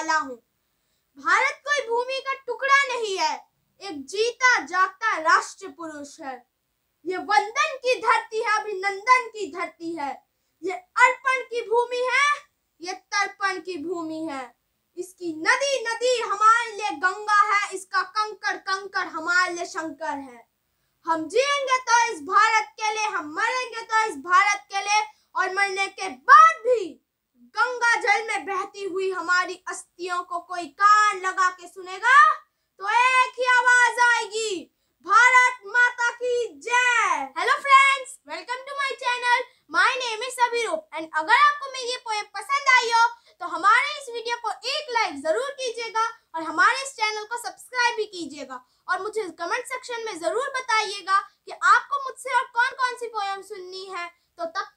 वाला हूँ भारत कोई भूमि का टुकड़ा नहीं है एक जीता जागता राष्ट्र पुरुष है ये वंदन की धरती है अभिनंदन की धरती है ये अर्पण की भूमि है ये तर्पण की भूमि है इसकी नदी नदी हमारे लिए गंगा है इसका कंकर कंकर हमारे लिए शंकर है हम जिएंगे तो इस भारत के लिए हम मरेंगे तो इस भारत के लिए और मरने के बाद भी गंगा जल में बहती हुई हमारी अस्थियों को कोई कान लगा के सुनेगा तो एक ही आवाज आएगी भारत माता की जय hello friends welcome to my channel my name is Abhirup and अगर आपको मेरी ये पोएम पसंद आई हो तो हमारे इस वीडियो को एक लाइक जरूर कीजिएगा और हमारे इस चैनल को सब्सक्राइब भी कीजिएगा और मुझे कमेंट सेक्शन में जरूर बताइएगा कि आपको मुझसे और कौन कौन सी पोएम सुननी है तो तब